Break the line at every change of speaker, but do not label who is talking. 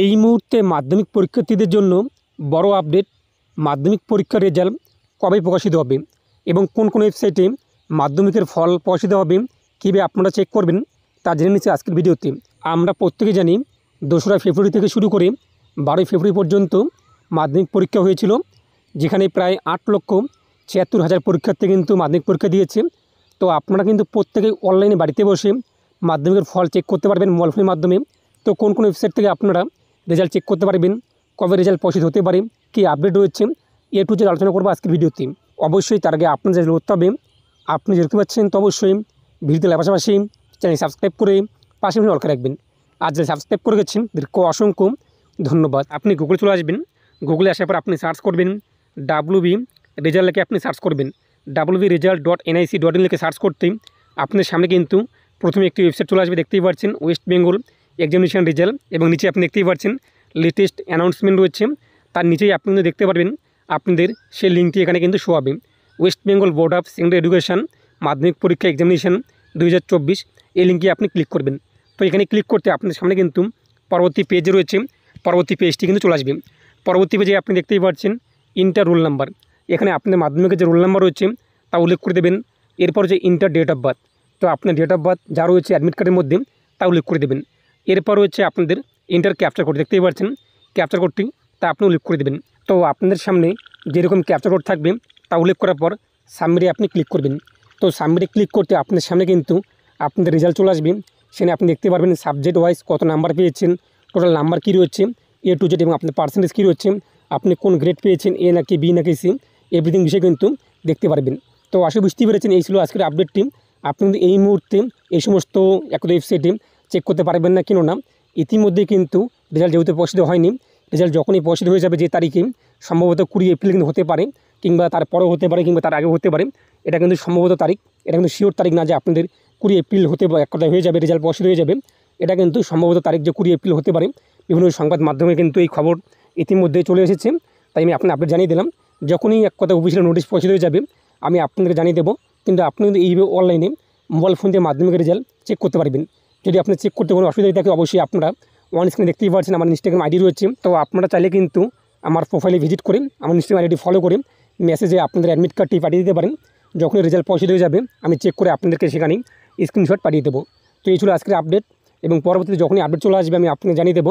এই মুহূর্তে মাধ্যমিক পরীক্ষার্থীদের জন্য বড় আপডেট মাধ্যমিক পরীক্ষার রেজাল্ট কবে প্রকাশিত হবে এবং কোন কোন ওয়েবসাইটে মাধ্যমিকের ফল প্রকাশিত হবে কীভাবে আপনারা চেক করবেন তা জেনে নিচ্ছে আজকের ভিডিওতে আমরা প্রত্যেকে জানি দোসরা ফেব্রুয়ারি থেকে শুরু করে বারোই ফেব্রুয়ারি পর্যন্ত মাধ্যমিক পরীক্ষা হয়েছিল যেখানে প্রায় আট লক্ষ ছিয়াত্তর হাজার পরীক্ষার্থী কিন্তু মাধ্যমিক পরীক্ষা দিয়েছে তো আপনারা কিন্তু প্রত্যেকে অনলাইনে বাড়িতে বসে মাধ্যমিকের ফল চেক করতে পারবেন মোবাইল ফোনের মাধ্যমে তো কোন কোন ওয়েবসাইট থেকে আপনারা রেজাল্ট চেক করতে পারবেন কবে রেজাল্ট প্রসিদ্ধ হতে পারে কী আপডেট রয়েছে এ টু জেড আলোচনা করবো আজকের ভিডিওতে অবশ্যই তার আগে আপনার যেটা করতে হবে আপনি যেতে পাচ্ছেন তো অবশ্যই ভিডিওতে পাশাপাশি চ্যানেল সাবস্ক্রাইব করে পাশে অলকা রাখবেন আর যারা সাবস্ক্রাইব করে গেছেন দীর্ঘ অসংখ্য ধন্যবাদ আপনি গুগলে চলে আসবেন গুগলে আসার পর আপনি সার্চ করবেন ডাব্লু বি রেজাল্ট লেখে আপনি সার্চ করবেন W B result dot NIC dot in লেখে সার্চ করতে আপনার সামনে কিন্তু প্রথমে একটি ওয়েবসাইট চলে আসবে দেখতেই পাচ্ছেন ওয়েস্ট বেঙ্গল এক্সামিনেশান রেজাল্ট এবং নিচে আপনি দেখতেই পাচ্ছেন লেটেস্ট অ্যানাউন্সমেন্ট রয়েছে তার নিচেই আপনি কিন্তু দেখতে পারবেন আপনাদের সেই লিঙ্কটি এখানে কিন্তু show West Bengal Board of Secondary Education মাধ্যমিক পরীক্ষা এক্সামিনেশান দুই এই লিঙ্কে আপনি ক্লিক করবেন তো এখানে ক্লিক করতে আপনার সামনে কিন্তু পরবর্তী পেজ রয়েছে পরবর্তী পেজটি কিন্তু চলে আসবে পরবর্তী পেজে আপনি দেখতেই পাচ্ছেন ইন্টার রোল নাম্বার এখানে আপনার মাধ্যমিকের যে রোল নাম্বার রয়েছে তা উল্লেখ করে দেবেন এরপর যে ইন্টার ডেট অফ বার্থ তো আপনার ডেট অফ বার্থ যা রয়েছে অ্যাডমিট কার্ডের মধ্যে তা উল্লেখ করে দেবেন এরপর হচ্ছে আপনাদের এন্টার ক্যাপচার কোড দেখতেই পাচ্ছেন ক্যাপচার কোডটি তা আপনি উল্লেখ করে দেবেন তো আপনাদের সামনে যেরকম ক্যাপচার কোড থাকবে তা উল্লেখ করার পর সাবমিটে আপনি ক্লিক করবেন তো সাবমিটে ক্লিক করতে আপনাদের সামনে কিন্তু আপনাদের রেজাল্ট চলে আসবে সেখানে আপনি দেখতে পারবেন সাবজেক্ট ওয়াইজ কত নাম্বার পেয়েছেন টোটাল নাম্বার কী রয়েছে এ টু জেড এবং আপনার পার্সেন্টেজ কী রয়েছে আপনি কোন গ্রেড পেয়েছেন এ নাকি বি নাকি সি এভরিথিং বিষয়ে কিন্তু দেখতে পারবেন তো আশা বুঝতেই পেরেছেন এই ছিল আজকের আপডেট টিম আপনি এই মুহূর্তে এই সমস্ত একদম ওয়েবসাইটে চেক করতে পারবেন না কেন না ইতিমধ্যে কিন্তু রেজাল্ট যেহেতু প্রসিদ্ধ হয়নি রেজাল্ট যখনই প্রসিদ্ধ হয়ে যাবে যে তারিখে সম্ভবত কুড়ি এপ্রিল কিন্তু হতে পারে কিংবা তারপরেও হতে পারে কিংবা তার আগে হতে পারে এটা কিন্তু সম্ভবত তারিখ এটা কিন্তু শিওর তারিখ না যে আপনাদের কুড়ি এপ্রিল হতে এক কথায় হয়ে যাবে রেজাল্ট প্রসিদ্ধ হয়ে যাবে এটা কিন্তু সম্ভবত তারিখ যে কুড়ি এপ্রিল হতে পারে বিভিন্ন সংবাদ মাধ্যমে কিন্তু এই খবর ইতিমধ্যে চলে এসেছে তাই আমি আপনাকে আপডেট জানিয়ে দিলাম যখনই এক কথা অফিসিয়াল নোটিশ প্রসিদ্ধ হয়ে যাবে আমি আপনাদের জানিয়ে দেবো কিন্তু আপনি কিন্তু এইভাবে অনলাইনে মোবাইল ফোন দিয়ে মাধ্যমিক রেজাল্ট চেক করতে পারবেন যদি আপনার চেক করতে কোনো অসুবিধা থাকে অবশ্যই আপনারা ওয়ান স্ক্রিনে দেখতেই পাচ্ছেন আমার ইনস্টাগ্রাম আইডি রয়েছে তো আপনারা চাইলে কিন্তু আমার প্রোফাইলে ভিজিট করে আমার ইনস্টাগ্রাম আইডি ফলো করে মেসেজে আপনাদের অ্যাডমিট কার্ডটি পাঠিয়ে দিতে পারেন যখন রেজাল্ট পৌঁছে হয়ে যাবে আমি চেক করে আপনাদেরকে সেখানে স্ক্রিনশট পাঠিয়ে দেবো তো এই ছিল আজকের আপডেট এবং পরবর্তীতে যখনই আপডেট চলে আসবে আমি আপনাকে জানিয়ে দেবো